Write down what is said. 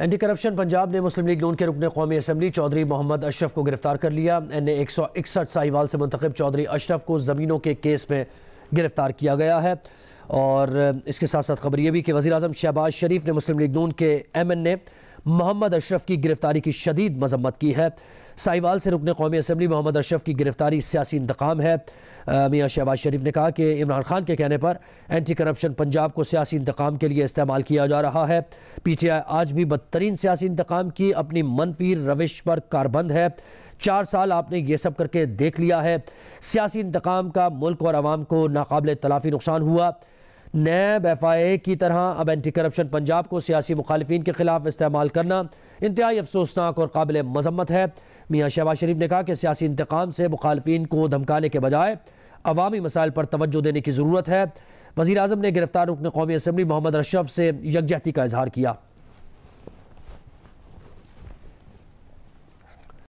anti corruption Punjab ने मुस्लिम लीग नून के रुकन कौमी असम्बली चौधरी मोहम्मद अशरफ को गिरफ्तार कर लिया एन ए एक सौ इकसठ साहिवाल से मुंतब चौधरी अशरफ को ज़मीनों के केस में गिरफ्तार किया गया है और इसके साथ साथ खबर यह भी कि वजी अजम शहबाज शरीफ ने मुस्लिम लीग नून के M N A Mohammad Ashraf की गिरफ्तारी की शदीद मजम्मत की है साहिवाल से रुकने कौमी असम्बली मोहम्मद अशरफ की गिरफ्तारी सियासी इंतकाम है मियाँ शहबाज शरीफ ने कहा कि इमरान खान के कहने पर एंटी करप्शन पंजाब को सियासी इंतकाम के लिए इस्तेमाल किया जा रहा है पी टी आई आज भी बदतरीन सियासी इंतकाम की अपनी मनफी रविश पर कारबंद है चार साल आपने ये सब करके देख लिया है सियासी इंतकाम का मुल्क और आवाम को नाकबले तलाफी नुकसान हुआ नैब एफ आई ए की तरह अब एंटी करप्शन पंजाब को सियासी मुखालफी के खिलाफ इस्तेमाल करना इंतहाई अफसोसनाक और काबिल मजम्मत है मियाँ शहबाज शरीफ ने कहा कि सियासी इंतकाम से मुखालफन को धमकाने के बजाय अवामी मसाइल पर तोज्जो देने की ज़रूरत है वजी अजम ने गिरफ्तार रुकन कौमी असम्बली मोहम्मद अशरफ से यकजहती का इजहार किया